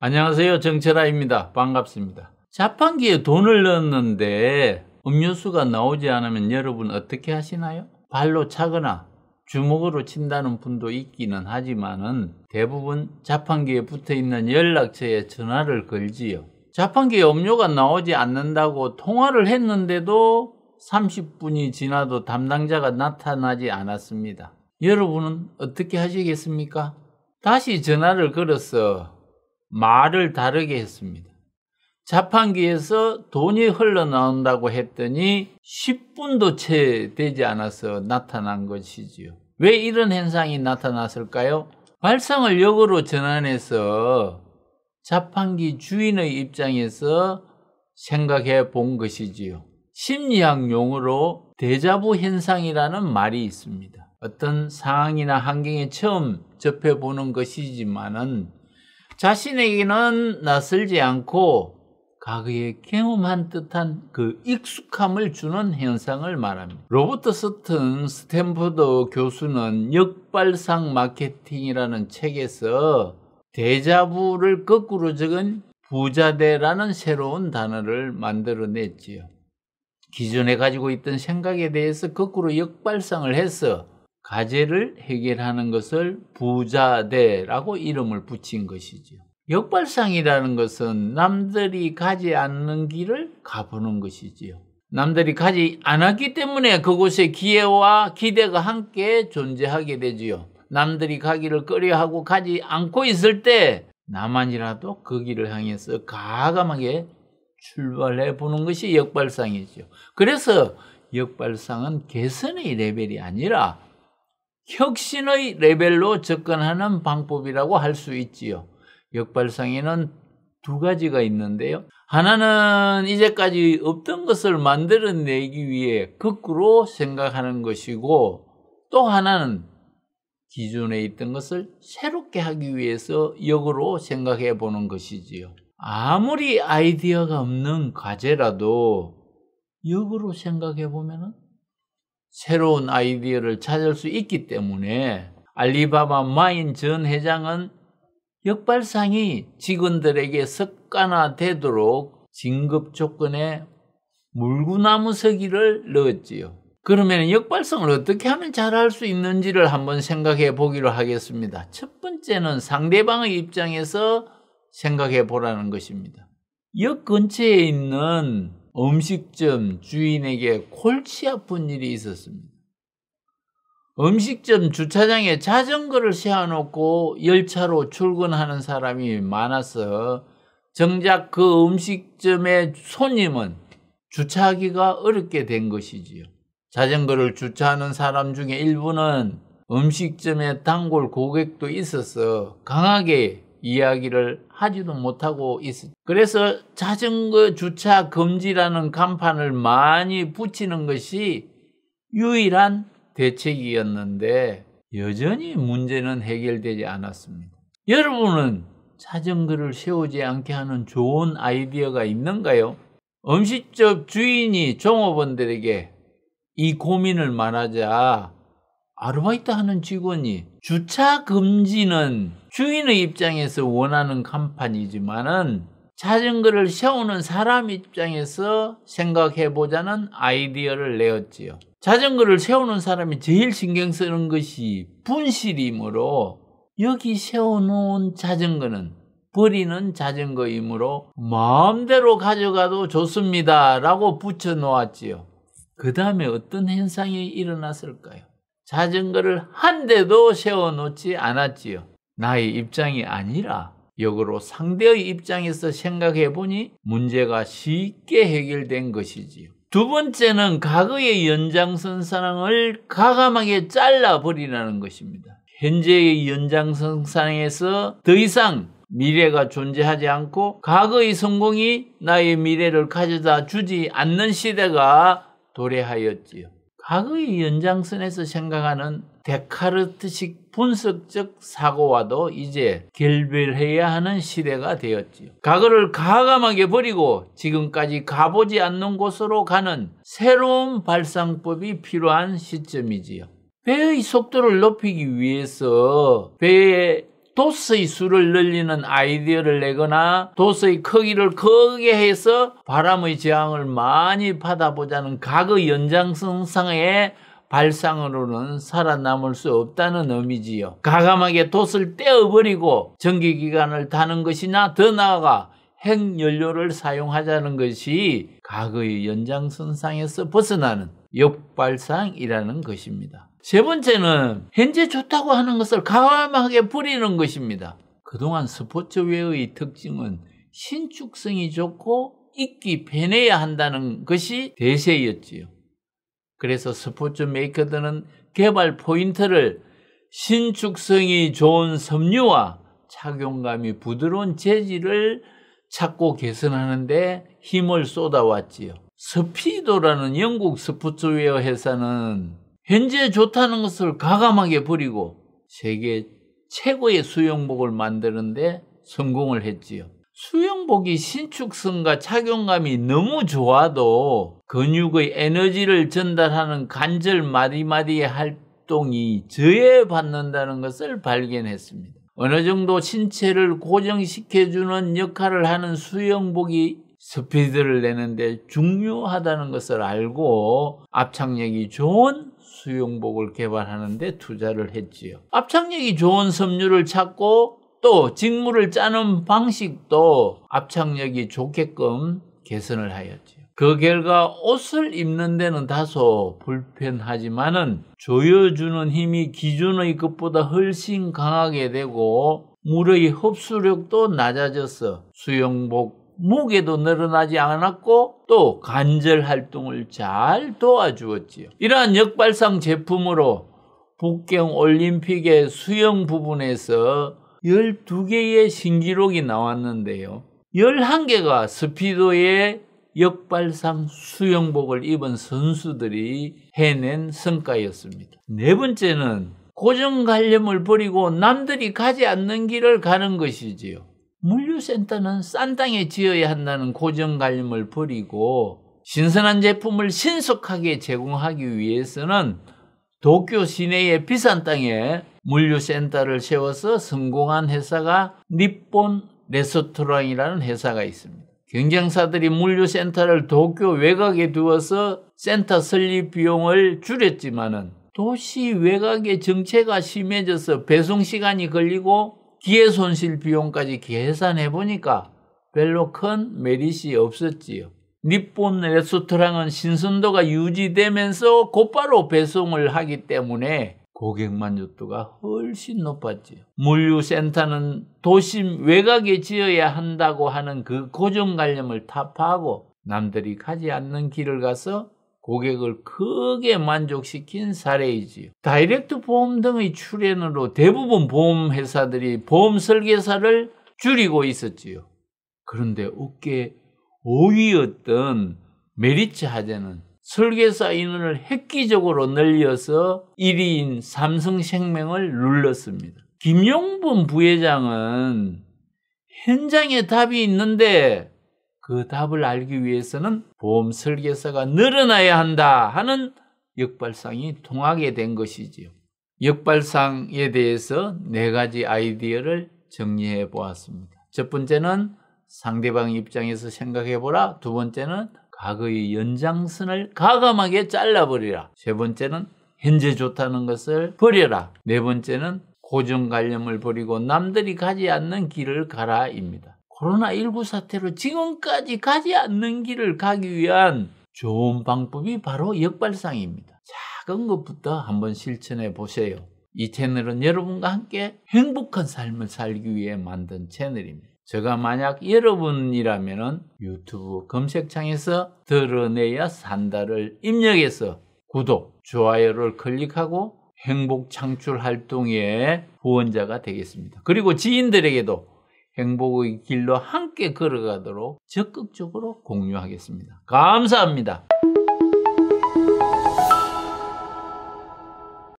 안녕하세요 정철아입니다 반갑습니다 자판기에 돈을 넣었는데 음료수가 나오지 않으면 여러분 어떻게 하시나요? 발로 차거나 주먹으로 친다는 분도 있기는 하지만은 대부분 자판기에 붙어있는 연락처에 전화를 걸지요. 자판기에 음료가 나오지 않는다고 통화를 했는데도 30분이 지나도 담당자가 나타나지 않았습니다. 여러분은 어떻게 하시겠습니까? 다시 전화를 걸어서 말을 다르게 했습니다. 자판기에서 돈이 흘러나온다고 했더니 10분도 채 되지 않아서 나타난 것이지요. 왜 이런 현상이 나타났을까요? 발상을 역으로 전환해서 자판기 주인의 입장에서 생각해 본 것이지요. 심리학 용어로 대자부 현상이라는 말이 있습니다. 어떤 상황이나 환경에 처음 접해보는 것이지만은 자신에게는 낯설지 않고 과거에 경험한 듯한 그 익숙함을 주는 현상을 말합니다. 로버트 스튼 스탠퍼드 교수는 역발상 마케팅이라는 책에서 대자부를 거꾸로 적은 부자대라는 새로운 단어를 만들어냈지요. 기존에 가지고 있던 생각에 대해서 거꾸로 역발상을 해서 가제를 해결하는 것을 부자대라고 이름을 붙인 것이죠. 역발상이라는 것은 남들이 가지 않는 길을 가보는 것이지요. 남들이 가지 않았기 때문에 그곳에 기회와 기대가 함께 존재하게 되지요. 남들이 가기를 꺼려하고 가지 않고 있을 때 나만이라도 그 길을 향해서 가감하게 출발해 보는 것이 역발상이죠. 그래서 역발상은 개선의 레벨이 아니라 혁신의 레벨로 접근하는 방법이라고 할 수 있지요. 역발상에는 두 가지가 있는데요. 하나는 이제까지 없던 것을 만들어내기 위해 거꾸로 생각하는 것이고 또 하나는 기존에 있던 것을 새롭게 하기 위해서 역으로 생각해 보는 것이지요. 아무리 아이디어가 없는 과제라도 역으로 생각해 보면 새로운 아이디어를 찾을 수 있기 때문에 알리바바 마인 전 회장은 역발상이 직원들에게 습관화되도록 진급 조건에 물구나무 서기를 넣었지요. 그러면 역발성을 어떻게 하면 잘할 수 있는지를 한번 생각해 보기로 하겠습니다. 첫 번째는 상대방의 입장에서 생각해 보라는 것입니다. 역 근처에 있는 음식점 주인에게 골치 아픈 일이 있었습니다. 음식점 주차장에 자전거를 세워놓고 열차로 출근하는 사람이 많아서 정작 그 음식점의 손님은 주차하기가 어렵게 된 것이지요. 자전거를 주차하는 사람 중에 일부는 음식점의 단골 고객도 있어서 강하게 이야기를 하지도 못하고 있습니다. 그래서 자전거 주차 금지라는 간판을 많이 붙이는 것이 유일한 대책이었는데 여전히 문제는 해결되지 않았습니다. 여러분은 자전거를 세우지 않게 하는 좋은 아이디어가 있는가요? 음식점 주인이 종업원들에게 이 고민을 말하자 아르바이트 하는 직원이 주차 금지는 주인의 입장에서 원하는 간판이지만은 자전 거를 세우는 사람 입장에서 생각해보자는 아이디어를 내었지요. 자전거를 세우는 사람이 제일 신경 쓰는 것이 분실이므로 여기 세워놓은 자전거는 버리는 자전거이므로 마음대로 가져가도 좋습니다 라고 붙여놓았지요. 그 다음에 어떤 현상이 일어났을까요? 자전거를 한 대도 세워놓지 않았지요. 나의 입장이 아니라 역으로 상대의 입장에서 생각해 보니 문제가 쉽게 해결된 것이지요. 두 번째는 과거의 연장선 사랑을 과감하게 잘라버리라는 것입니다. 현재의 연장선 사랑에서 더 이상 미래가 존재하지 않고 과거의 성공이 나의 미래를 가져다 주지 않는 시대가 도래하였지요. 과거의 연장선에서 생각하는 데카르트식 분석적 사고와도 이제 결별해야 하는 시대가 되었지요. 과거를 과감하게 버리고 지금까지 가보지 않는 곳으로 가는 새로운 발상법이 필요한 시점이지요. 배의 속도를 높이기 위해서 배의 도스의 수를 늘리는 아이디어를 내거나 도스의 크기를 크게 해서 바람의 저항을 많이 받아보자는 과거 연장성상의 발상으로는 살아남을 수 없다는 의미지요. 가감하게 돛을 떼어버리고 전기기관을 타는 것이나 더 나아가 핵연료를 사용하자는 것이 과거의 연장선상에서 벗어나는 역발상이라는 것입니다. 세 번째는 현재 좋다고 하는 것을 과감하게 부리는 것입니다. 그동안 스포츠웨어의 특징은 신축성이 좋고 있기 편해야 한다는 것이 대세였지요. 그래서 스포츠 메이커들은 개발 포인트를 신축성이 좋은 섬유와 착용감이 부드러운 재질을 찾고 개선하는데 힘을 쏟아왔지요. 스피도라는 영국 스포츠웨어 회사는 현재 좋다는 것을 가감하게 버리고 세계 최고의 수영복을 만드는데 성공을 했지요. 수영복이 신축성과 착용감이 너무 좋아도 근육의 에너지를 전달하는 관절 마디마디의 활동이 저해받는다는 것을 발견했습니다. 어느 정도 신체를 고정시켜주는 역할을 하는 수영복이 스피드를 내는데 중요하다는 것을 알고 압착력이 좋은 수영복을 개발하는데 투자를 했지요. 압착력이 좋은 섬유를 찾고 또 직무를 짜는 방식도 압착력이 좋게끔 개선을 하였지요. 그 결과 옷을 입는 데는 다소 불편하지만은 조여주는 힘이 기준의 것보다 훨씬 강하게 되고 물의 흡수력도 낮아져서 수영복 무게도 늘어나지 않았고 또 관절 활동을 잘 도와주었지요. 이러한 역발상 제품으로 북경 올림픽의 수영 부분에서 12개의 신기록이 나왔는데요. 11개가 스피드의 역발상 수영복을 입은 선수들이 해낸 성과였습니다. 네 번째는 고정관념을 버리고 남들이 가지 않는 길을 가는 것이지요. 물류센터는 싼 땅에 지어야 한다는 고정관념을 버리고 신선한 제품을 신속하게 제공하기 위해서는 도쿄 시내의 비싼 땅에 물류센터를 세워서 성공한 회사가 니폰 레스토랑이라는 회사가 있습니다. 경쟁사들이 물류센터를 도쿄 외곽에 두어서 센터 설립 비용을 줄였지만은 도시 외곽의 정체가 심해져서 배송 시간이 걸리고 기회 손실 비용까지 계산해 보니까 별로 큰 메리시 없었지요. 니폰 레스토랑은 신선도가 유지되면서 곧바로 배송을 하기 때문에 고객 만족도가 훨씬 높았지요. 물류센터는 도심 외곽에 지어야 한다고 하는 그 고정관념을 타파하고 남들이 가지 않는 길을 가서 고객을 크게 만족시킨 사례이지요. 다이렉트 보험 등의 출현으로 대부분 보험회사들이 보험 설계사를 줄이고 있었지요. 그런데 어깨 5위였던 메리츠 하재는 설계사 인원을 획기적으로 늘려서 1위인 삼성생명을 눌렀습니다. 김용범 부회장은 현장에 답이 있는데 그 답을 알기 위해서는 보험 설계사가 늘어나야 한다 하는 역발상이 통하게 된 것이지요. 역발상에 대해서 네 가지 아이디어를 정리해 보았습니다. 첫 번째는 상대방 입장에서 생각해보라. 두 번째는 과거의 연장선을 과감하게 잘라버리라. 세 번째는 현재 좋다는 것을 버려라. 네 번째는 고정관념을 버리고 남들이 가지 않는 길을 가라입니다. 코로나19 사태로 지금까지 가지 않는 길을 가기 위한 좋은 방법이 바로 역발상입니다. 작은 것부터 한번 실천해 보세요. 이 채널은 여러분과 함께 행복한 삶을 살기 위해 만든 채널입니다. 제가 만약 여러분이라면 유튜브 검색창에서 드러내야 산다를 입력해서 구독, 좋아요를 클릭하고 행복 창출 활동의 후원자가 되겠습니다. 그리고 지인들에게도 행복의 길로 함께 걸어가도록 적극적으로 공유하겠습니다. 감사합니다.